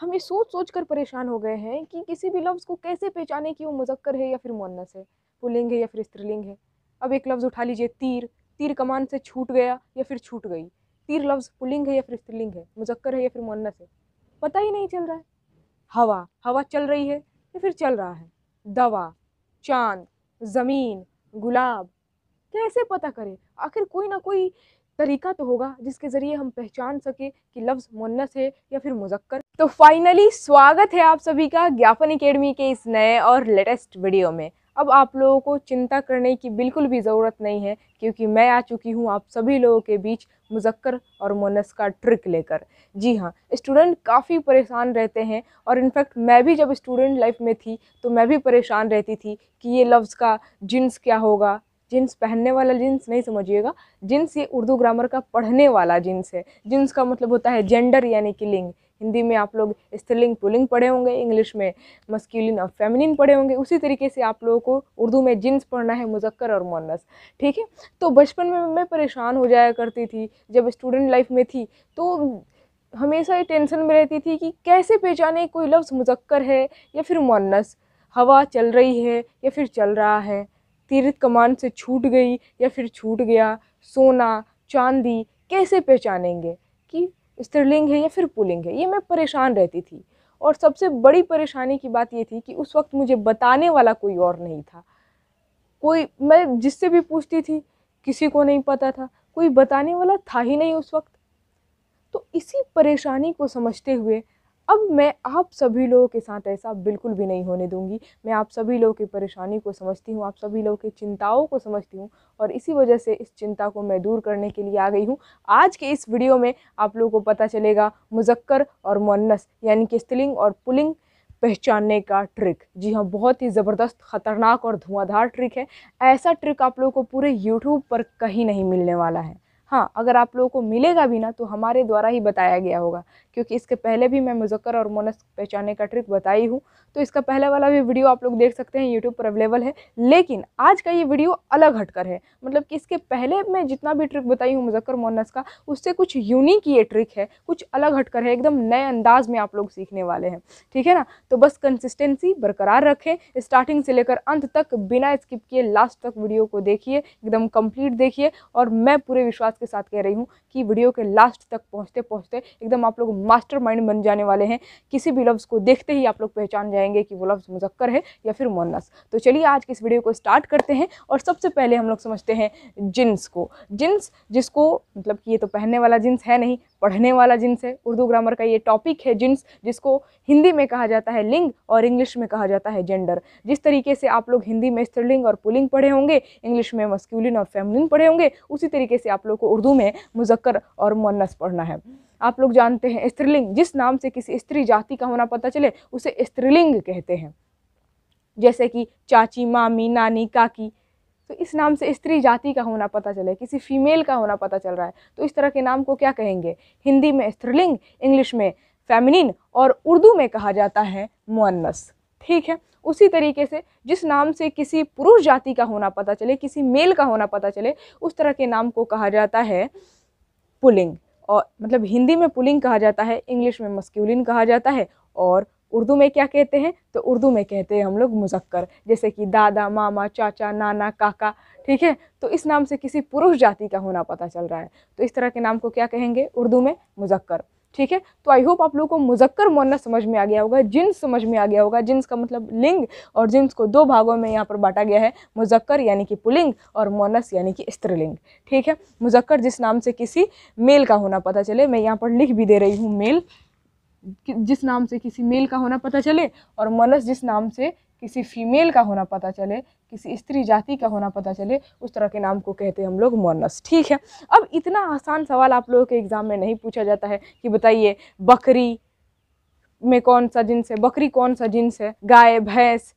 हम ये सोच सोच कर परेशान हो गए हैं कि किसी भी लफ्ज़ को कैसे पहचाने कि वो मुजक्कर है या फिर मुन्नस है पुलिंग है या फिर स्त्रीलिंग है अब एक लफ्ज़ उठा लीजिए तीर तीर कमान से छूट गया या फिर छूट गई तीर लफ्ज़ पुलिंग है या फिर स्त्रीलिंग है मुजक्कर है या फिर मुन्नस है पता ही नहीं चल रहा है हवा हवा चल रही है या फिर चल रहा है दवा चांद ज़मीन गुलाब कैसे पता करें आखिर कोई ना कोई तरीका तो होगा जिसके ज़रिए हम पहचान सकें कि लफ्ज़ मुन्नस है या फिर मुजक्कर तो फाइनली स्वागत है आप सभी का ज्ञापन अकेडमी के इस नए और लेटेस्ट वीडियो में अब आप लोगों को चिंता करने की बिल्कुल भी ज़रूरत नहीं है क्योंकि मैं आ चुकी हूँ आप सभी लोगों के बीच मुजक्कर और मोनस का ट्रिक लेकर जी हाँ स्टूडेंट काफ़ी परेशान रहते हैं और इनफैक्ट मैं भी जब स्टूडेंट लाइफ में थी तो मैं भी परेशान रहती थी कि ये लफ्ज़ का जिन्स क्या होगा जींस पहनने वाला जीन्स नहीं समझिएगा जींस ये उर्दू ग्रामर का पढ़ने वाला जींस है जींस का मतलब होता है जेंडर यानी कि लिंग हिंदी में आप लोग स्त्रीलिंग पुलिंग पढ़े होंगे इंग्लिश में मस्क्यूलिन और फेमिनिन पढ़े होंगे उसी तरीके से आप लोगों को उर्दू में जींस पढ़ना है मुजक्कर और मोनस ठीक है तो बचपन में मैं परेशान हो जाया करती थी जब स्टूडेंट लाइफ में थी तो हमेशा ये टेंशन में रहती थी कि कैसे पहचाने कोई लफ्ज़ मुजक्कर है या फिर मोनस हवा चल रही है या फिर चल रहा है तीर्थ कमान से छूट गई या फिर छूट गया सोना चांदी कैसे पहचानेंगे कि स्त्रीलिंग है या फिर पुलिंग है ये मैं परेशान रहती थी और सबसे बड़ी परेशानी की बात ये थी कि उस वक्त मुझे बताने वाला कोई और नहीं था कोई मैं जिससे भी पूछती थी किसी को नहीं पता था कोई बताने वाला था ही नहीं उस वक्त तो इसी परेशानी को समझते हुए अब मैं आप सभी लोगों के साथ ऐसा बिल्कुल भी नहीं होने दूंगी मैं आप सभी लोगों की परेशानी को समझती हूँ आप सभी लोगों की चिंताओं को समझती हूँ और इसी वजह से इस चिंता को मैं दूर करने के लिए आ गई हूँ आज के इस वीडियो में आप लोगों को पता चलेगा मुजक्कर और मुन्नस यानी कि स्त्लिंग और पुलिंग पहचानने का ट्रिक जी हाँ बहुत ही ज़बरदस्त ख़तरनाक और धुआंधार ट्रिक है ऐसा ट्रिक आप लोगों को पूरे यूट्यूब पर कहीं नहीं मिलने वाला है हाँ अगर आप लोगों को मिलेगा भी ना तो हमारे द्वारा ही बताया गया होगा क्योंकि इसके पहले भी मैं मुजक्कर और मोनस पहचानने का ट्रिक बताई हूँ तो इसका पहले वाला भी वीडियो आप लोग देख सकते हैं यूट्यूब पर अवेलेबल है लेकिन आज का ये वीडियो अलग हटकर है मतलब कि इसके पहले मैं जितना भी ट्रिक बताई हूँ मुजक्कर मोनस का उससे कुछ यूनिक ये ट्रिक है कुछ अलग हटकर है एकदम नए अंदाज में आप लोग सीखने वाले हैं ठीक है ना तो बस कंसिस्टेंसी बरकरार रखें स्टार्टिंग से लेकर अंत तक बिना स्किप किए लास्ट तक वीडियो को देखिए एकदम कंप्लीट देखिए और मैं पूरे विश्वास के साथ कह रही हूँ कि वीडियो के लास्ट तक पहुँचते पहुँचते एकदम आप लोग मास्टर माइंड बन जाने वाले हैं किसी भी लफ्ज़ को देखते ही आप लोग पहचान जाएंगे कि वो लफ्ज़ मुजक्कर है या फिर मोनस तो चलिए आज के इस वीडियो को स्टार्ट करते हैं और सबसे पहले हम लोग समझते हैं जिन्स को जिन्स जिसको मतलब कि ये तो पहनने वाला जिन्स है नहीं पढ़ने वाला जिन्स है उर्दू ग्रामर का ये टॉपिक है जिन्स जिसको हिंदी में कहा जाता है लिंग और इंग्लिश में कहा जाता है जेंडर जिस तरीके से आप लोग हिंदी में स्त्रीलिंग और पुलिंग पढ़े होंगे इंग्लिश में मस्क्यूलिन और फेमलिन पढ़े होंगे उसी तरीके से आप लोग को उर्दू में मुजक्कर और मोनस पढ़ना है आप लोग जानते हैं स्त्रीलिंग जिस नाम से किसी स्त्री जाति का होना पता चले उसे स्त्रीलिंग कहते हैं जैसे कि चाची मामी नानी काकी तो इस नाम से स्त्री जाति का होना पता चले किसी फीमेल का होना पता चल रहा है तो इस तरह के नाम को क्या कहेंगे हिंदी में स्त्रीलिंग इंग्लिश में फैमिनिन और उर्दू में कहा जाता है मुअन्नस ठीक है उसी तरीके से जिस नाम से किसी पुरुष जाति का होना पता चले किसी मेल का होना पता चले उस तरह के नाम को कहा जाता है पुलिंग और मतलब हिंदी में पुलिंग कहा जाता है इंग्लिश में मस्क्यूलिन कहा जाता है और उर्दू में क्या कहते हैं तो उर्दू में कहते हैं हम लोग मुजक्कर जैसे कि दादा मामा चाचा नाना काका ठीक है तो इस नाम से किसी पुरुष जाति का होना पता चल रहा है तो इस तरह के नाम को क्या कहेंगे उर्दू में मुजक्कर ठीक है तो आई होप आप लोगों को मुजक्कर मोन्ना समझ में आ गया होगा जिन्स समझ में आ गया होगा जिन्स का मतलब लिंग और जिन्स को दो भागों में यहाँ पर बांटा गया है मुजक्कर यानी कि पुलिंग और मोनस यानी कि स्त्रीलिंग ठीक है मुजक्कर जिस नाम से किसी मेल का होना पता चले मैं यहाँ पर लिख भी दे रही हूँ मेल जिस नाम से किसी मेल का होना पता चले और मोनस जिस नाम से किसी फीमेल का होना पता चले किसी स्त्री जाति का होना पता चले उस तरह के नाम को कहते हैं हम लोग मोनस ठीक है अब इतना आसान सवाल आप लोगों के एग्ज़ाम में नहीं पूछा जाता है कि बताइए बकरी में कौन सा जिन्स है बकरी कौन सा जिन्स है गाय भैंस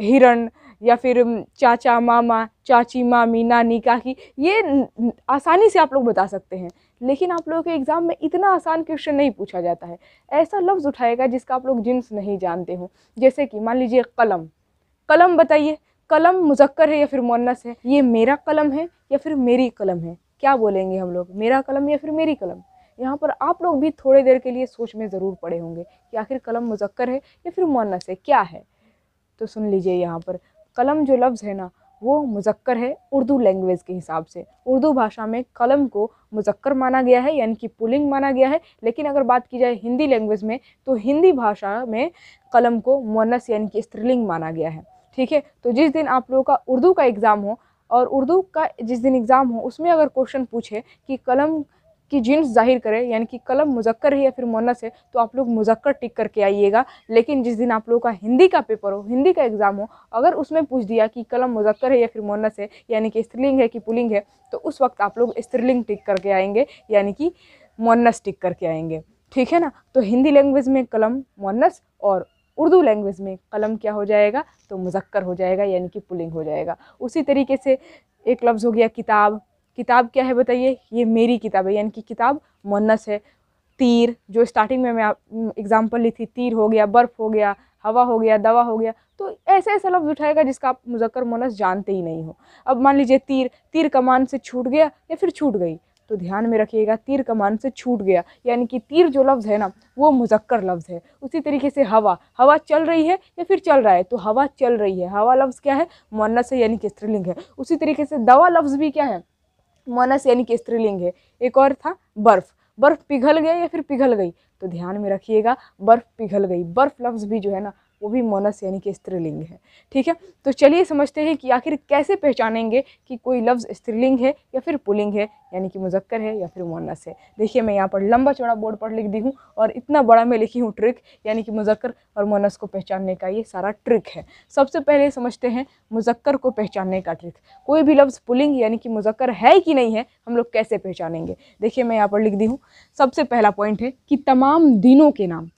हिरण या फिर चाचा मामा चाची मामी नानी काकी ये आसानी से आप लोग बता सकते हैं लेकिन आप लोगों के एग्ज़ाम में इतना आसान क्वेश्चन नहीं पूछा जाता है ऐसा लफ्ज़ उठाएगा जिसका आप लोग जिन्स नहीं जानते हो जैसे कि मान लीजिए कलम कलम बताइए कलम मुजक्कर है या फिर मुन्नस है ये मेरा कलम है या फिर मेरी कलम है क्या बोलेंगे हम लोग मेरा कलम या फिर मेरी कलम यहाँ पर आप लोग भी थोड़ी देर के लिए सोच में ज़रूर पड़े होंगे कि आखिर कलम मुजक्कर है या फिर मुन्नस है क्या है तो सुन लीजिए यहाँ पर कलम जो लफ्ज़ है ना वो मुजक्कर है उर्दू लैंग्वेज के हिसाब से उर्दू भाषा में कलम को मुजक्कर माना गया है यानी कि पुलिंग माना गया है लेकिन अगर बात की जाए हिंदी लैंग्वेज में तो हिंदी भाषा में कलम को मोनस यानी कि स्त्रीलिंग माना गया है ठीक है तो जिस दिन आप लोगों का उर्दू का एग्ज़ाम हो और उर्दू का जिस दिन एग्ज़ाम हो उसमें अगर क्वेश्चन पूछे कि कलम की जिन्स जाहिर करें यानी कि कलम मुजक्कर है या फिर मोनस है तो आप लोग मुजक्कर टिक करके आइएगा लेकिन जिस दिन आप लोगों का हिंदी का पेपर हो हिंदी का एग्ज़ाम हो अगर उसमें पूछ दिया कि कलम मुजक्कर है या फिर मोनस है यानी कि स्त्रीलिंग है कि पुलिंग है तो उस वक्त आप लोग स्त्रीलिंग टिक करके आएंगे यानी कि मोनस टिक करके आएंगे ठीक है ना तो हिंदी लैंग्वेज में कलम मोनस और उर्दू लैंग्वेज में कलम क्या हो जाएगा तो मुजक्कर हो जाएगा यानी कि पुलिंग हो जाएगा उसी तरीके से एक लफ्ज़ हो गया किताब किताब क्या है बताइए ये मेरी किताब है यानी कि किताब मुन्नस है तीर जो स्टार्टिंग में मैं एग्ज़ाम्पल ली थी तीर हो गया बर्फ़ हो गया हवा हो गया दवा हो गया तो ऐसे ऐसा लफ्ज़ उठाएगा जिसका आप मुजक्कर मोनस जानते ही नहीं हो अब मान लीजिए तीर तीर कमान से छूट गया या फिर छूट गई तो ध्यान में रखिएगा तीर कमान से छूट गया यानी कि तीर जो लफ्ज़ है ना वो मुजक्कर लफ्ज़ है उसी तरीके से हवा हवा चल रही है या फिर चल रहा है तो हवा चल रही है हवा लफ्ज़ क्या है मुन्नस है यानी कि स्त्रीलिंग है उसी तरीके से दवा लफ्ज़ भी क्या है मुन्नस यानी कि स्त्रीलिंग है एक और था बर्फ़ बर्फ़ पिघल गया या फिर पिघल गई तो ध्यान में रखिएगा बर्फ़ पिघल गई बर्फ़ लफ्ज़ भी जो है ना वो भी मोनस यानी कि स्त्रीलिंग है ठीक है तो चलिए समझते हैं कि आखिर कैसे पहचानेंगे कि कोई लफ्ज़ स्त्रीलिंग है या फिर पुलिंग है यानी कि मुजक्कर है या फिर मोनस है देखिए मैं यहाँ पर लंबा चौड़ा बोर्ड पर लिख दी हूँ और इतना बड़ा मैं लिखी हूँ ट्रिक यानी कि मुजक्कर और मोनस को पहचानने का ये सारा ट्रिक है सबसे पहले समझते हैं मुजक्कर को पहचानने का ट्रिक कोई भी लफ्ज़ पुलिंग यानी कि मुजक्कर है कि नहीं है हम लोग कैसे पहचानेंगे देखिए मैं यहाँ पर लिख दी हूँ सबसे पहला पॉइंट है कि तमाम दिनों के नाम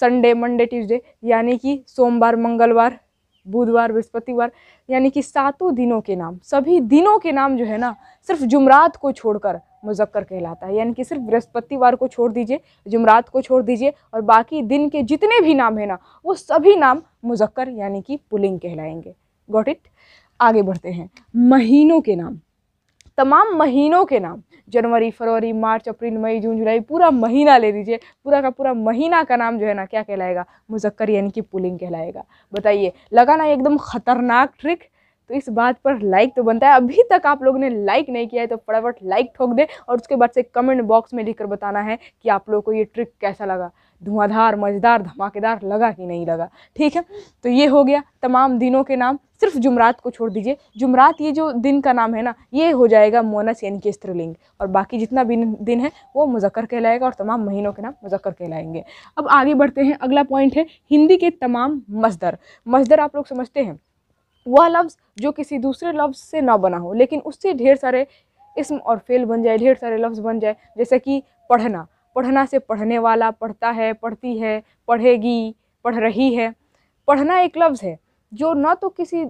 संडे मंडे ट्यूसडे यानी कि सोमवार मंगलवार बुधवार बृहस्पतिवार यानी कि सातों दिनों के नाम सभी दिनों के नाम जो है ना सिर्फ जुमरात को छोड़कर मुजक्कर कहलाता है यानी कि सिर्फ बृहस्पतिवार को छोड़ दीजिए जुमरात को छोड़ दीजिए और बाकी दिन के जितने भी नाम हैं ना वो सभी नाम मुजक्कर यानी कि पुलिंग कहलाएंगे गॉट इट आगे बढ़ते हैं महीनों के नाम तमाम महीनों के नाम जनवरी फरवरी मार्च अप्रैल मई जून जुलाई पूरा महीना ले लीजिए पूरा का पूरा महीना का नाम जो है ना क्या कहलाएगा मुजक्कर यानी कि पुलिंग कहलाएगा बताइए लगा ना एकदम ख़तरनाक ट्रिक तो इस बात पर लाइक तो बनता है अभी तक आप लोगों ने लाइक नहीं किया है तो फटाफट लाइक ठोक दें और उसके बाद से कमेंट बॉक्स में लिखकर बताना है कि आप लोगों को ये ट्रिक कैसा लगा धुआंधार मज़ेदार धमाकेदार लगा कि नहीं लगा ठीक है तो ये हो गया तमाम दिनों के नाम सिर्फ जुमरात को छोड़ दीजिए जुमरात ये जो दिन का नाम है ना ये हो जाएगा मोनस यानी कि स्त्रीलिंग और बाकी जितना भी दिन है वो मुजक्कर कहलाएगा और तमाम महीनों के नाम मुजक्कर कहलाएंगे अब आगे बढ़ते हैं अगला पॉइंट है हिंदी के तमाम मजदर मजदर आप लोग समझते हैं वह लफ्ज़ जो किसी दूसरे लफ्ज़ से ना बना हो लेकिन उससे ढेर सारे इसम और फेल बन जाए ढेर सारे लफ्ज़ बन जाए जैसे कि पढ़ना पढ़ना से पढ़ने वाला पढ़ता है पढ़ती है पढ़ेगी पढ़ रही है पढ़ना एक लफ्ज़ है जो ना तो किसी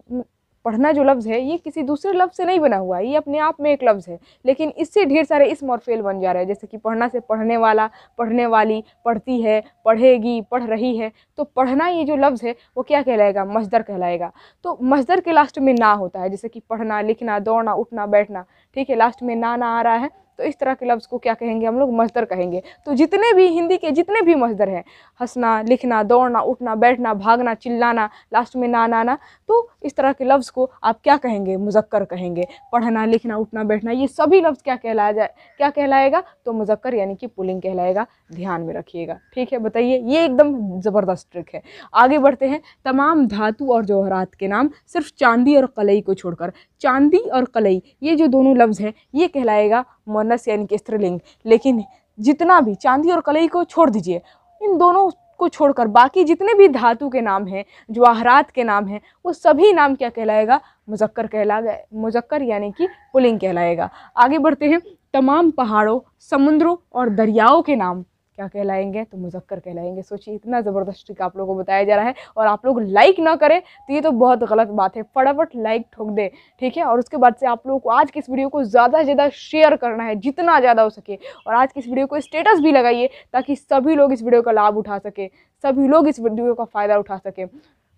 पढ़ना जो लफ्ज़ है ये किसी दूसरे लफ्ज़ से नहीं बना हुआ है ये अपने आप में एक लफ्ज़ है लेकिन इससे ढेर सारे इस मॉरफेल बन जा रहे हैं जैसे कि पढ़ना से पढ़ने वाला पढ़ने वाली पढ़ती है पढ़ेगी पढ़ रही है तो पढ़ना ये जो लफ्ज़ है वो क्या कहलाएगा मजदर कहलाएगा तो मजदर के लास्ट में ना होता है जैसे कि पढ़ना लिखना दौड़ना उठना बैठना ठीक है लास्ट में ना ना आ रहा है तो इस तरह के लफ्ज़ को क्या कहेंगे हम लोग मजदर कहेंगे तो जितने भी हिंदी के जितने भी मजदर हैं हंसना लिखना दौड़ना उठना बैठना भागना चिल्लाना लास्ट में ना नाना तो इस तरह के लफ्ज़ को आप क्या कहेंगे मुजक्कर कहेंगे पढ़ना लिखना उठना बैठना ये सभी लफ्ज़ क्या कहलाया जाए क्या कहलाएगा तो मुजक्कर यानी कि पुलिंग कहलाएगा ध्यान में रखिएगा ठीक है बताइए ये एकदम ज़बरदस्त ट्रिक है आगे बढ़ते हैं तमाम धातु और जौहरात के नाम सिर्फ चांदी और कलई को छोड़कर चांदी और कलई ये जो दोनों लफ्ज़ हैं ये कहलाएगा मोनस यानी कि स्त्रीलिंग लेकिन जितना भी चांदी और कलई को छोड़ दीजिए इन दोनों को छोड़कर बाकी जितने भी धातु के नाम हैं जवाहरात के नाम हैं वो सभी नाम क्या कहलाएगा मुजक्कर कहला मुजक्कर यानी कि पुलिंग कहलाएगा आगे बढ़ते हैं तमाम पहाड़ों समुद्रों और दरियाओं के नाम क्या कहलाएंगे तो मुजक्कर कहलाएंगे सोचिए इतना ज़बरदस्त ट्रिक आप लोगों को बताया जा रहा है और आप लोग लाइक ना करें तो ये तो बहुत गलत बात है फटाफट लाइक ठोक दें ठीक है और उसके बाद से आप लोगों को आज की इस वीडियो को ज़्यादा से ज़्यादा शेयर करना है जितना ज़्यादा हो सके और आज की इस वीडियो को स्टेटस भी लगाइए ताकि सभी लोग इस वीडियो का लाभ उठा सकें सभी लोग इस वीडियो का फ़ायदा उठा सकें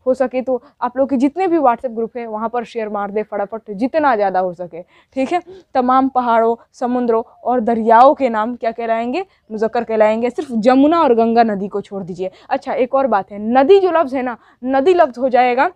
हो सके तो आप लोग के जितने भी व्हाट्सएप ग्रुप हैं वहाँ पर शेयर मार दे फटाफट जितना ज़्यादा हो सके ठीक है तमाम पहाड़ों समुद्रों और दरियाओं के नाम क्या कहलाएंगे मुजक्कर कहलाएंगे सिर्फ जमुना और गंगा नदी को छोड़ दीजिए अच्छा एक और बात है नदी जो लफ्ज़ है ना नदी लफ्ज़ हो जाएगा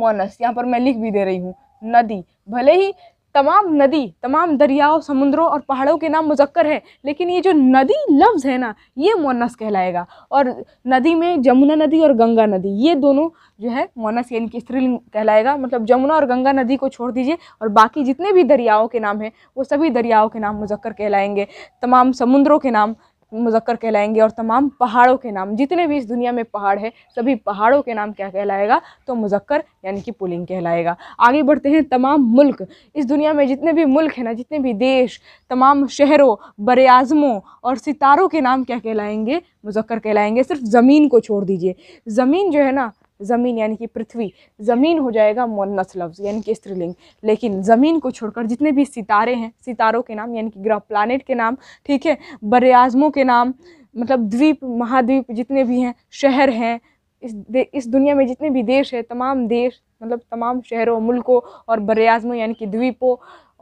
मोनस यहाँ पर मैं लिख भी दे रही हूँ नदी भले ही तमाम नदी तमाम दरियाओं समुद्रों और पहाड़ों के नाम मुजक्कर हैं लेकिन ये जो नदी लफ्ज़ है ना ये मोनस कहलाएगा और नदी में जमुना नदी और गंगा नदी ये दोनों जो है मोनस यानी कि स्त्रीलिंग कहलाएगा मतलब जमुना और गंगा नदी को छोड़ दीजिए और बाकी जितने भी दरियाओं के नाम हैं वो सभी दरियाओं के नाम मुजक्कर कहलाएंगे तमाम समुद्रों के नाम मुजक्कर कहलाएंगे और तमाम पहाड़ों के नाम जितने भी इस दुनिया में पहाड़ है सभी पहाड़ों के नाम क्या कहलाएगा तो मुजक्कर यानी कि पुलिंग कहलाएगा आगे बढ़ते हैं तमाम मुल्क इस दुनिया में जितने भी मुल्क हैं ना जितने भी देश तमाम शहरों बर आज़मों और सितारों के नाम क्या कहलाएंगे मुजक्कर कहलाएंगे सिर्फ ज़मीन को छोड़ दीजिए ज़मीन जो है ना ज़मीन यानी कि पृथ्वी ज़मीन हो जाएगा मुन्नस लफ्ज़ यानी कि स्त्रीलिंग लेकिन ज़मीन को छोड़कर जितने भी सितारे हैं सितारों के नाम यानी कि ग्रह प्लानट के नाम ठीक है बरआज़मों के नाम मतलब द्वीप महाद्वीप जितने भी हैं शहर हैं इस इस दुनिया में जितने भी देश है तमाम देश मतलब तमाम शहरों मुल्कों और बरआज़मों यानी कि द्वीपों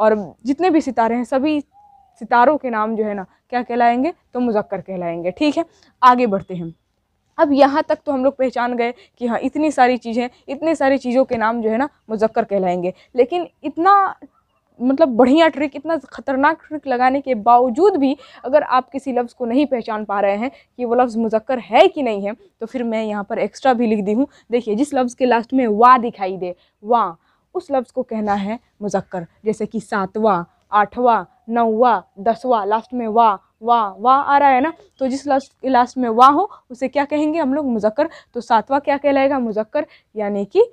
और जितने भी सितारे हैं सभी सितारों के नाम जो है ना क्या कहलाएंगे तो मुजक्कर कहलाएंगे ठीक है आगे बढ़ते हैं अब यहाँ तक तो हम लोग पहचान गए कि हाँ इतनी सारी चीज़ें इतने सारी चीज़ों के नाम जो है ना मुजक्कर कहलाएंगे लेकिन इतना मतलब बढ़िया ट्रिक इतना ख़तरनाक ट्रिक लगाने के बावजूद भी अगर आप किसी लफ्ज़ को नहीं पहचान पा रहे हैं कि वो लफ्ज़ मुजक्कर है कि नहीं है तो फिर मैं यहाँ पर एक्स्ट्रा भी लिख दी हूँ देखिए जिस लफ्ज़ के लास्ट में वाह दिखाई दे वाह उस लफ्ज़ को कहना है मुजक्कर जैसे कि सातवा आठवा नौवा दसवा लास्ट में वाह वाह वाह आ रहा है ना तो जिस लास्ट लास्ट में वाह हो उसे क्या कहेंगे हम लोग मुजक्कर तो सातवां क्या कहलाएगा मुजक्कर यानी कि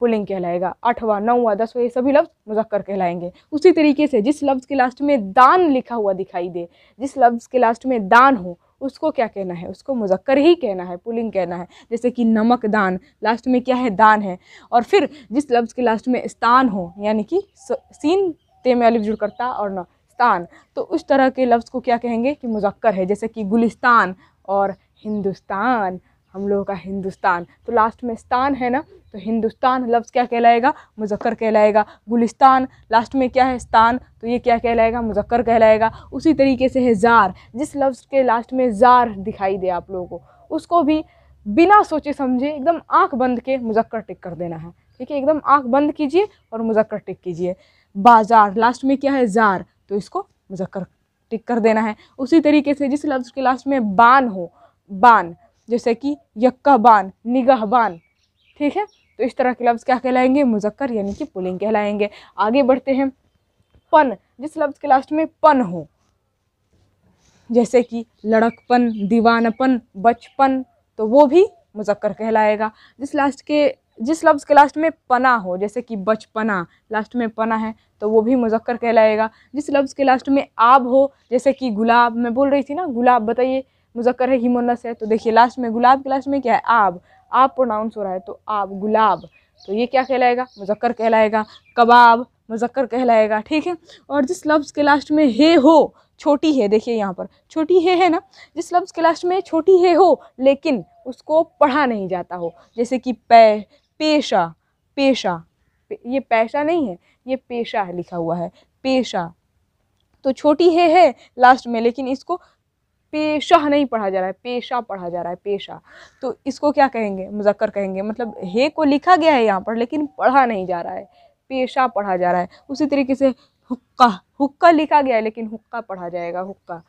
पुलिंग कहलाएगा आठवां नौवा दसवा ये सभी लफ्ज़ मुजक्कर कहलाएंगे उसी तरीके से जिस लफ्ज़ के लास्ट में दान लिखा हुआ दिखाई दे जिस लफ्ज़ के लास्ट में दान हो उसको क्या कहना है उसको मुजक्कर ही कहना है पुलिंग कहना है जैसे कि नमक दान लास्ट में क्या है दान है और फिर जिस लफ्ज़ के लास्ट में स्थान हो यानी कि सीन ते में अलिफ जुड़ करता और न गुलिस्तान तो उस तरह के लफ्ज़ को क्या कहेंगे कि मुजक्कर है जैसे कि गुलिस्तान और हिंदुस्तान हम लोगों का हिंदुस्तान तो लास्ट में स्तान है ना तो हिंदुस्तान लफ्ज़ क्या कहलाएगा मुजक्कर कहलाएगा गुलिस्तान लास्ट में क्या है स्तान तो ये क्या कहलाएगा मुजक्कर कहलाएगा उसी तरीके से है ज़ार जिस लफ्ज़ के लास्ट में ज़ार दिखाई दे आप लोगों को उसको भी बिना सोचे समझे एकदम आँख बंद के मुजक्कर टिक कर देना है ठीक है एकदम आँख बंद कीजिए और मुजक्कर टिक कीजिए बाजार लास्ट में क्या है ज़ार तो इसको मुजक्कर टिक कर देना है उसी तरीके से जिस लफ्ज़ के लास्ट में बान हो बान जैसे कि यक्का बान निगाह बान ठीक है तो इस तरह के लफ्ज़ क्या कहलाएंगे मुजक्कर यानी कि पुलिंग कहलाएंगे आगे बढ़ते हैं पन जिस लफ्ज़ के लास्ट में पन हो जैसे कि लड़कपन दीवानपन बचपन तो वो भी मुजक्कर कहलाएगा जिस लास्ट के जिस लफ्ज़ के लास्ट में पना हो जैसे कि बचपना लास्ट में पना है तो वो भी मुजक्कर कहलाएगा जिस लफ्ज़ के लास्ट में आब हो जैसे कि गुलाब मैं बोल रही थी ना गुलाब बताइए मुजक्कर है ही मुन्नस है तो देखिए लास्ट में गुलाब के लास्ट में क्या है आब आब प्रोनाउंस हो रहा है तो आब गुलाब तो ये क्या कहलाएगा मुजक्कर कहलाएगा कबाब मुजक्कर कहलाएगा ठीक है और जिस लफ्ज़ के लास्ट में हे हो छोटी है देखिए यहाँ पर छोटी है है ना जिस लफ्ज़ के लास्ट में छोटी है हो लेकिन उसको पढ़ा नहीं जाता हो जैसे कि पै पेशा पेशा ये पैसा नहीं है ये पेशा है लिखा हुआ है पेशा तो छोटी है है लास्ट में लेकिन इसको पेशा नहीं पढ़ा जा रहा है पेशा पढ़ा जा रहा है पेशा तो इसको क्या कहेंगे मुजक्कर कहेंगे मतलब हे को लिखा गया है यहाँ पर लेकिन पढ़ा नहीं जा रहा है पेशा पढ़ा जा रहा है उसी तरीके से हुक्का हुक्का लिखा गया है लेकिन हुक्का पढ़ा जाएगा हुक्का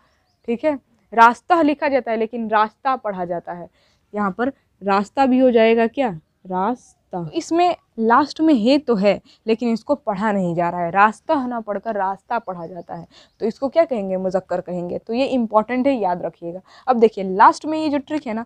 ठीक है रास्ता लिखा जाता है लेकिन रास्ता पढ़ा जाता है यहाँ पर रास्ता भी हो जाएगा क्या रास्ता सकता तो हाँ। इसमें लास्ट में है तो है लेकिन इसको पढ़ा नहीं जा रहा है रास्ता ना पढ़कर रास्ता पढ़ा जाता है तो इसको क्या कहेंगे मुजक्कर कहेंगे तो ये इंपॉर्टेंट है याद रखिएगा अब देखिए लास्ट में ये जो ट्रिक है ना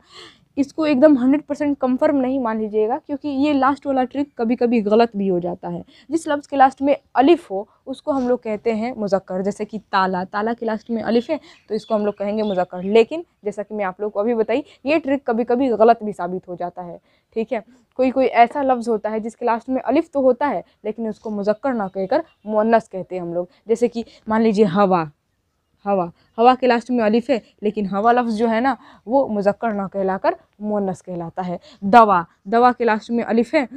इसको एकदम हंड्रेड परसेंट कंफर्म नहीं मान लीजिएगा क्योंकि ये लास्ट वाला ट्रिक कभी कभी गलत भी हो जाता है जिस लफ्ज़ के लास्ट में अलिफ़ हो उसको हम लोग कहते हैं मुजक्कर जैसे कि ताला ताला के लास्ट में अलिफ़ है तो इसको हम लोग कहेंगे मुजक्कर लेकिन जैसा कि मैं आप लोग को अभी बताई ये ट्रिक कभी कभी गलत भी साबित हो जाता है ठीक है कोई कोई ऐसा लफ्ज़ होता है जिसके लास्ट में अलिफ़ तो होता है लेकिन उसको मुजक्कर ना कहकर मुन्नस कहते हैं हम लोग जैसे कि मान लीजिए हवा हवा हवा के लास्ट में अलिफ है लेकिन हवा लफ्ज़ जो है ना वो मुजक्कर ना कहलाकर मोनस कहलाता है दवा दवा के लास्ट में अलिफ है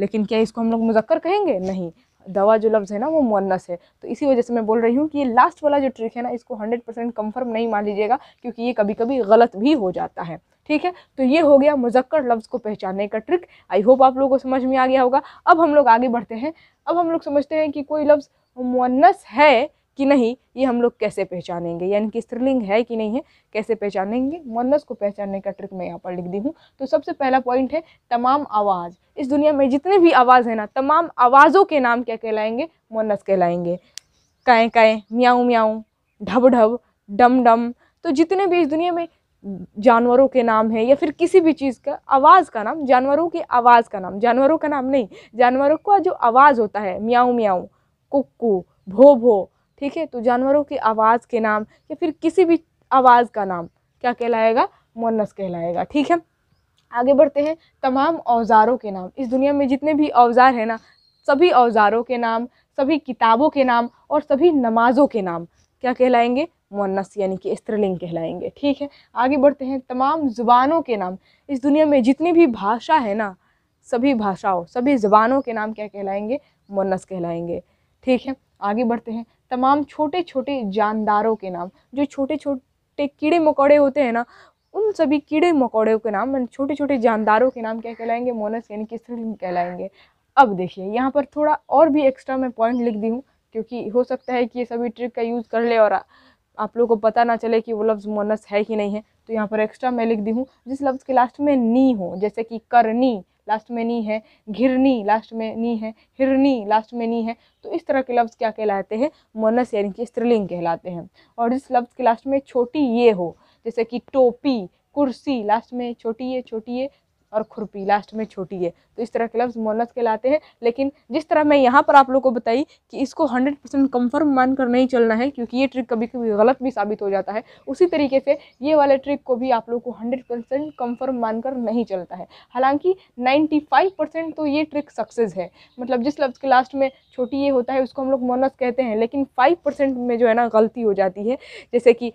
लेकिन क्या इसको हम लोग मुजक्कर कहेंगे नहीं दवा जो लफ्ज़ है ना वो मोनस है तो इसी वजह से मैं बोल रही हूँ कि ये लास्ट वाला जो ट्रिक है ना इसको हंड्रेड परसेंट कंफर्म नहीं मान लीजिएगा क्योंकि ये कभी कभी गलत भी हो जाता है ठीक है तो ये हो गया मुजक्कर लफ्ज़ को पहचानने का ट्रिक आई होप आप लोगों को समझ में आ गया होगा अब हम लोग आगे बढ़ते हैं अब हम लोग समझते हैं कि कोई लफ्ज़ मोनस है कि नहीं ये हम लोग कैसे पहचानेंगे यानी कि स्त्रीलिंग है कि नहीं है कैसे पहचानेंगे मोनस को पहचानने का ट्रिक मैं यहाँ पर लिख दी हूँ तो सबसे पहला पॉइंट है तमाम आवाज़ इस दुनिया में जितने भी आवाज़ है ना तमाम आवाज़ों के नाम क्या कहलाएंगे मोनस कहलाएंगे कहें कहें म्याऊँ म्याऊँ ढब ढब डम डम तो जितने भी इस दुनिया में जानवरों के नाम है या फिर किसी भी चीज़ का आवाज़ का नाम जानवरों की आवाज़ का नाम जानवरों का नाम नहीं जानवरों का जो आवाज़ होता है म्याऊँ म्याऊँ कुक्कू भो भो ठीक है तो जानवरों की आवाज़ के नाम या फिर किसी भी आवाज़ का नाम क्या कहलाएगा मुन्नस कहलाएगा ठीक है आगे बढ़ते हैं तमाम औजारों के नाम इस दुनिया में जितने भी औजार हैं ना सभी औजारों के नाम सभी किताबों के नाम और सभी नमाज़ों के नाम क्या कहलाएंगे मुन्नस यानी कि स्त्रीलिंग कहलाएंगे ठीक है आगे बढ़ते हैं तमाम ज़ुबानों के नाम इस दुनिया में जितनी भी भाषा है ना सभी भाषाओं सभी ज़ुबानों के नाम क्या कहलाएंगे मुन्नस कहलाएंगे ठीक है आगे बढ़ते हैं तमाम छोटे छोटे जानदारों के नाम जो छोटे छोटे कीड़े मकोड़े होते हैं ना उन सभी कीड़े मकोड़ों के नाम मतलब छोटे छोटे जानदारों के नाम क्या कहलाएंगे मोनस यानी कि श्रृंग कहलाएंगे अब देखिए यहाँ पर थोड़ा और भी एक्स्ट्रा मैं पॉइंट लिख दी हूँ क्योंकि हो सकता है कि ये सभी ट्रिक का यूज़ कर ले और आप लोगों को पता ना चले कि वो लफ्ज़ मोनस है कि नहीं है तो यहाँ पर एक्स्ट्रा मैं लिख दी हूँ जिस लफ्ज़ के लास्ट में नी हो जैसे कि करनी लास्ट में नी है घिरनी लास्ट में नी है हिरनी लास्ट में नी है तो इस तरह के लफ्ज़ क्या कहलाते हैं मोनस यानी कि स्त्रीलिंग कहलाते हैं और जिस लफ्ज़ के लास्ट में छोटी ये हो जैसे कि टोपी कुर्सी लास्ट में छोटी ये छोटी ये और खुरपी लास्ट में छोटी है तो इस तरह के लफ्ज़ मोनस के लाते हैं लेकिन जिस तरह मैं यहाँ पर आप लोग को बताई कि इसको हंड्रेड परसेंट कम्फर्म मान कर नहीं चलना है क्योंकि ये ट्रिक कभी कभी गलत भी साबित हो जाता है उसी तरीके से ये वाले ट्रिक को भी आप लोग को हंड्रेड परसेंट कम्फर्म कर नहीं चलता है हालांकि नाइन्टी फाइव परसेंट तो ये ट्रिक सक्सेस है मतलब जिस लफ्ज़ के लास्ट में छोटी ये होता है उसको हम लोग मोनस कहते हैं लेकिन फाइव परसेंट में जो है ना गलती हो जाती है जैसे कि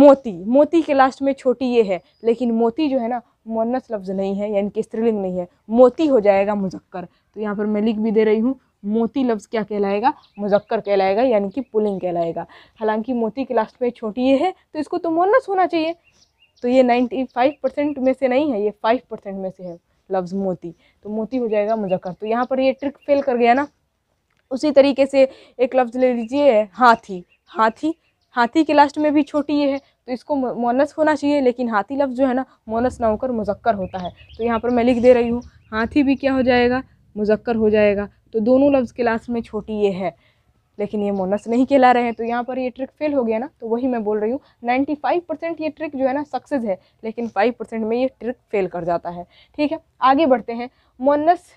मोती मोती के लास्ट में छोटी ये है लेकिन मोती जो है ना मोनस लफ्ज़ नहीं है यानी कि स्त्रीलिंग नहीं है मोती हो जाएगा मुजक्कर तो यहाँ पर मैं लिख भी दे रही हूँ मोती लफ्ज़ क्या कहलाएगा मुजक्कर कहलाएगा यानी कि पुलिंग कहलाएगा हालांकि मोती के लास्ट में छोटी ये है तो इसको तो मोनस होना चाहिए तो ये नाइन्टी फाइव परसेंट में से नहीं है ये फाइव परसेंट में से है लफ्ज़ मोती तो मोती हो जाएगा मुजक्कर तो यहाँ पर ये ट्रिक फेल कर गया ना उसी तरीके से एक लफ्ज़ ले लीजिए हाथी हाथी हाथी के लास्ट में भी छोटी ये है तो इसको मोनस होना चाहिए लेकिन हाथी लफ्ज़ जो है ना मोनस ना होकर मुजक्कर होता है तो यहाँ पर मैं लिख दे रही हूँ हाथी भी क्या हो जाएगा मुजक्कर हो जाएगा तो दोनों लफ्ज़ के लास्ट में छोटी ये है लेकिन ये मोनस नहीं कहला रहे हैं तो यहाँ पर ये ट्रिक फेल हो गया ना तो वही मैं बोल रही हूँ फाइव परसेंट ये ट्रिक जो है ना सक्सेस है लेकिन फाइव परसेंट में ये ट्रिक फेल कर जाता है ठीक है आगे बढ़ते हैं मोनस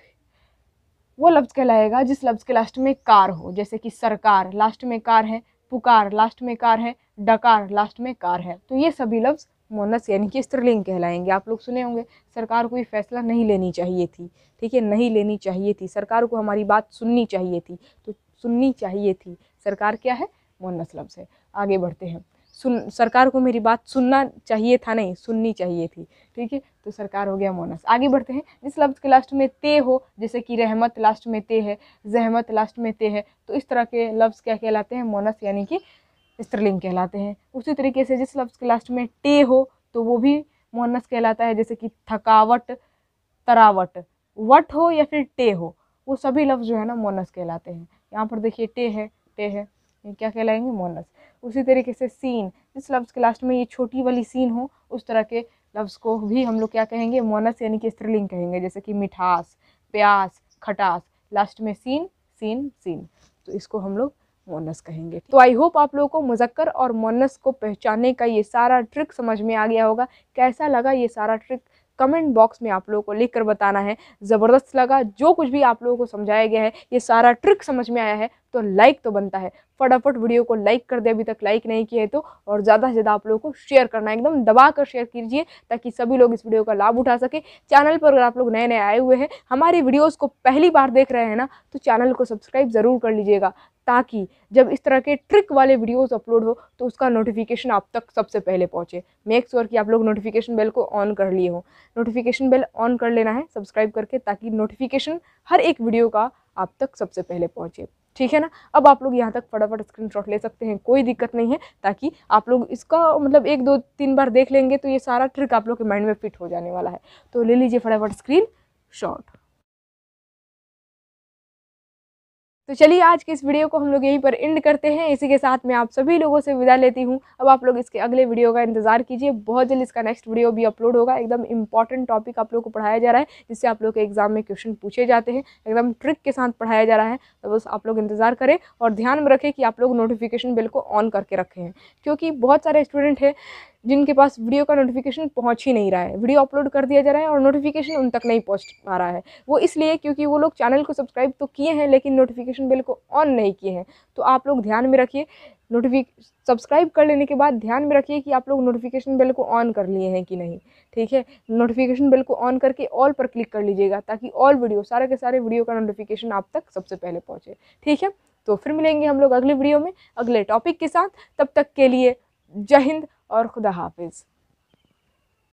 वो लफ्ज़ कहलाएगा जिस लफ्ज़ के लास्ट में कार हो जैसे कि सरकार लास्ट में कार है पुकार लास्ट में कार है डकार लास्ट में कार है तो ये सभी लफ्ज़ मोनस यानी कि स्त्रीलिंग कहलाएंगे आप लोग सुने होंगे सरकार को ये फैसला नहीं लेनी चाहिए थी ठीक है नहीं लेनी चाहिए थी सरकार को हमारी बात सुननी चाहिए थी तो सुननी चाहिए थी सरकार क्या है मोनस लफ्ज़ है आगे बढ़ते हैं सुन सरकार को मेरी बात सुनना चाहिए था नहीं सुननी चाहिए थी ठीक है तो सरकार हो गया मोनस आगे बढ़ते हैं जिस लफ्ज़ के लास्ट में ते हो जैसे कि रहमत लास्ट में ते है जहमत लास्ट में ते है तो इस तरह के लफ्ज़ क्या कहलाते हैं मोनस यानी कि स्त्रीलिंग कहलाते हैं उसी तरीके से जिस लफ्ज़ के लास्ट में टे हो तो वो भी मोनस कहलाता है जैसे कि थकावट तरावट वट हो या फिर टे हो वो सभी लफ्ज़ जो है ना मोनस कहलाते हैं यहाँ पर देखिए टे है टे है क्या कहलाएंगे मोनस उसी तरीके से सीन जिस लफ्स के लास्ट में ये छोटी वाली सीन हो उस तरह के लफ्ज़ को भी हम लोग क्या कहेंगे मोनस यानी कि स्त्रीलिंग कहेंगे जैसे कि मिठास प्यास खटास लास्ट में सीन सीन सीन तो इसको हम लोग मोनस कहेंगे तो आई होप आप लोगों को मुजक्कर और मोनस को पहचानने का ये सारा ट्रिक समझ में आ गया होगा कैसा लगा ये सारा ट्रिक कमेंट बॉक्स में आप लोगों को लिख कर बताना है ज़बरदस्त लगा जो कुछ भी आप लोगों को समझाया गया है ये सारा ट्रिक समझ में आया है तो लाइक तो बनता है फटाफट वीडियो को लाइक कर दे अभी तक लाइक नहीं किए तो और ज़्यादा से ज़्यादा आप लोगों को शेयर करना एकदम दबा कर शेयर कीजिए ताकि सभी लोग इस वीडियो का लाभ उठा सके चैनल पर अगर आप लोग नए नए आए हुए हैं हमारी वीडियोज़ को पहली बार देख रहे हैं ना तो चैनल को सब्सक्राइब ज़रूर कर लीजिएगा ताकि जब इस तरह के ट्रिक वाले वीडियोस अपलोड हो तो उसका नोटिफिकेशन आप तक सबसे पहले पहुँचे मेक श्योर कि आप लोग नोटिफिकेशन बेल को ऑन कर लिए हो नोटिफिकेशन बेल ऑन कर लेना है सब्सक्राइब करके ताकि नोटिफिकेशन हर एक वीडियो का आप तक सबसे पहले पहुँचे ठीक है ना अब आप लोग यहाँ तक फटाफट स्क्रीनशॉट ले सकते हैं कोई दिक्कत नहीं है ताकि आप लोग इसका मतलब एक दो तीन बार देख लेंगे तो ये सारा ट्रिक आप लोग के माइंड में फिट हो जाने वाला है तो ले लीजिए फटाफट स्क्रीन शॉट तो चलिए आज के इस वीडियो को हम लोग यहीं पर एंड करते हैं इसी के साथ मैं आप सभी लोगों से विदा लेती हूँ अब आप लोग इसके अगले वीडियो का इंतजार कीजिए बहुत जल्द इसका नेक्स्ट वीडियो भी अपलोड होगा एकदम इंपॉर्टेंट टॉपिक आप लोग को पढ़ाया जा रहा है जिससे आप लोग के एग्जाम में क्वेश्चन पूछे जाते हैं एकदम ट्रिक के साथ पढ़ाया जा रहा है तो बस आप लोग इंतजार करें और ध्यान में रखें कि आप लोग नोटिफिकेशन बिल को ऑन करके रखें क्योंकि बहुत सारे स्टूडेंट हैं जिनके पास वीडियो का नोटिफिकेशन पहुंच ही नहीं रहा है वीडियो अपलोड कर दिया जा रहा है और नोटिफिकेशन उन तक नहीं पहुंच पा रहा है वो इसलिए क्योंकि वो लोग चैनल को सब्सक्राइब तो किए हैं लेकिन नोटिफिकेशन बिल को ऑन नहीं किए हैं तो आप लोग ध्यान में रखिए नोटिफिक सब्सक्राइब कर लेने के बाद ध्यान में रखिए कि आप लोग नोटिफिकेशन बिल को ऑन कर लिए हैं कि नहीं ठीक है नोटिफिकेशन बिल को ऑन करके ऑल पर क्लिक कर लीजिएगा ताकि ऑल वीडियो सारे के सारे वीडियो का नोटिफिकेशन आप तक सबसे पहले पहुँचे ठीक है तो फिर मिलेंगे हम लोग अगले वीडियो में अगले टॉपिक के साथ तब तक के लिए जय हिंद और खुदा हाफिज़